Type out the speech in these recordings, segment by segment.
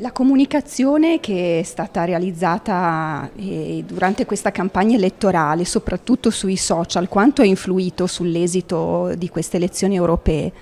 La comunicazione che è stata realizzata eh, durante questa campagna elettorale, soprattutto sui social, quanto ha influito sull'esito di queste elezioni europee?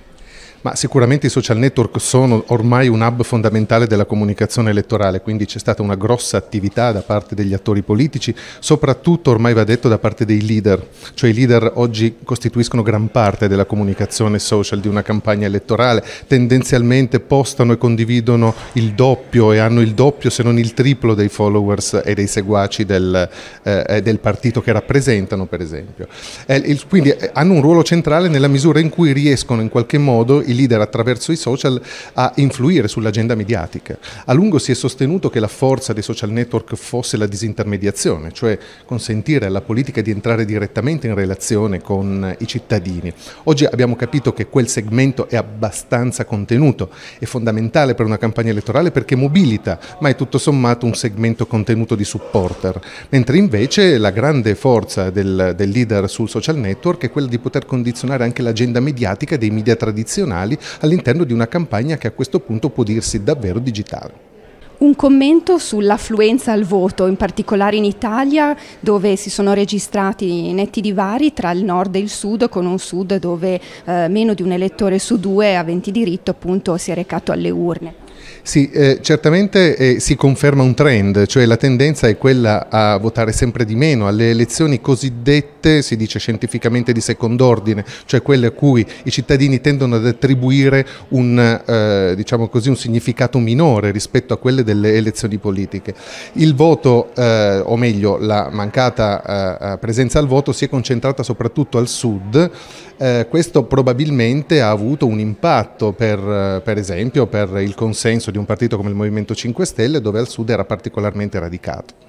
Ma sicuramente i social network sono ormai un hub fondamentale della comunicazione elettorale, quindi c'è stata una grossa attività da parte degli attori politici, soprattutto ormai va detto da parte dei leader, cioè i leader oggi costituiscono gran parte della comunicazione social di una campagna elettorale, tendenzialmente postano e condividono il doppio e hanno il doppio se non il triplo dei followers e dei seguaci del, eh, eh del partito che rappresentano per esempio. Eh, il, quindi eh, hanno un ruolo centrale nella misura in cui riescono in qualche modo il leader attraverso i social a influire sull'agenda mediatica. A lungo si è sostenuto che la forza dei social network fosse la disintermediazione, cioè consentire alla politica di entrare direttamente in relazione con i cittadini. Oggi abbiamo capito che quel segmento è abbastanza contenuto, è fondamentale per una campagna elettorale perché mobilita, ma è tutto sommato un segmento contenuto di supporter, mentre invece la grande forza del, del leader sul social network è quella di poter condizionare anche l'agenda mediatica dei media tradizionali giornali all'interno di una campagna che a questo punto può dirsi davvero digitale. Un commento sull'affluenza al voto, in particolare in Italia dove si sono registrati netti divari tra il nord e il sud, con un sud dove eh, meno di un elettore su due aventi diritto appunto si è recato alle urne. Sì, eh, certamente eh, si conferma un trend, cioè la tendenza è quella a votare sempre di meno alle elezioni cosiddette, si dice scientificamente di secondo ordine, cioè quelle a cui i cittadini tendono ad attribuire un, eh, diciamo così, un significato minore rispetto a quelle delle elezioni politiche. Il voto, eh, o meglio la mancata eh, eh, presenza al voto, si è concentrata soprattutto al sud, questo probabilmente ha avuto un impatto per, per esempio per il consenso consenso di un partito come il Movimento 5 Stelle dove al sud era particolarmente radicato.